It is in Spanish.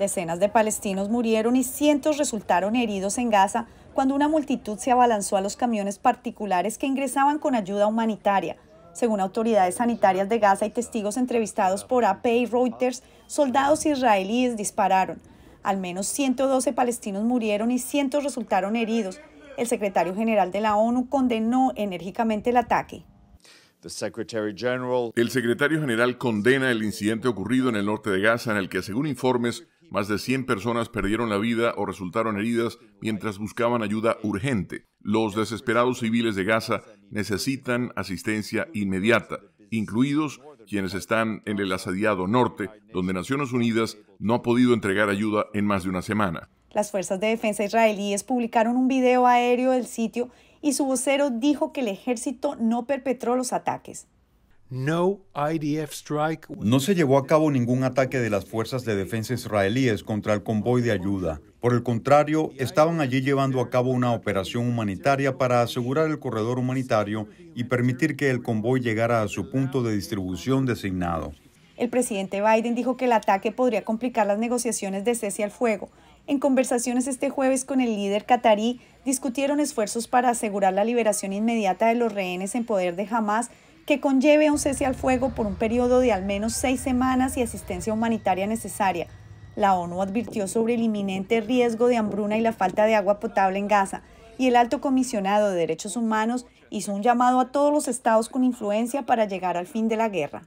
Decenas de palestinos murieron y cientos resultaron heridos en Gaza cuando una multitud se abalanzó a los camiones particulares que ingresaban con ayuda humanitaria. Según autoridades sanitarias de Gaza y testigos entrevistados por AP y Reuters, soldados israelíes dispararon. Al menos 112 palestinos murieron y cientos resultaron heridos. El secretario general de la ONU condenó enérgicamente el ataque. El secretario general condena el incidente ocurrido en el norte de Gaza en el que, según informes, más de 100 personas perdieron la vida o resultaron heridas mientras buscaban ayuda urgente. Los desesperados civiles de Gaza necesitan asistencia inmediata, incluidos quienes están en el asediado norte, donde Naciones Unidas no ha podido entregar ayuda en más de una semana. Las fuerzas de defensa israelíes publicaron un video aéreo del sitio y su vocero dijo que el ejército no perpetró los ataques. No se llevó a cabo ningún ataque de las fuerzas de defensa israelíes contra el convoy de ayuda. Por el contrario, estaban allí llevando a cabo una operación humanitaria para asegurar el corredor humanitario y permitir que el convoy llegara a su punto de distribución designado. El presidente Biden dijo que el ataque podría complicar las negociaciones de cese al fuego. En conversaciones este jueves con el líder catarí, discutieron esfuerzos para asegurar la liberación inmediata de los rehenes en poder de Hamas que conlleve un cese al fuego por un periodo de al menos seis semanas y asistencia humanitaria necesaria. La ONU advirtió sobre el inminente riesgo de hambruna y la falta de agua potable en Gaza, y el alto comisionado de derechos humanos hizo un llamado a todos los estados con influencia para llegar al fin de la guerra.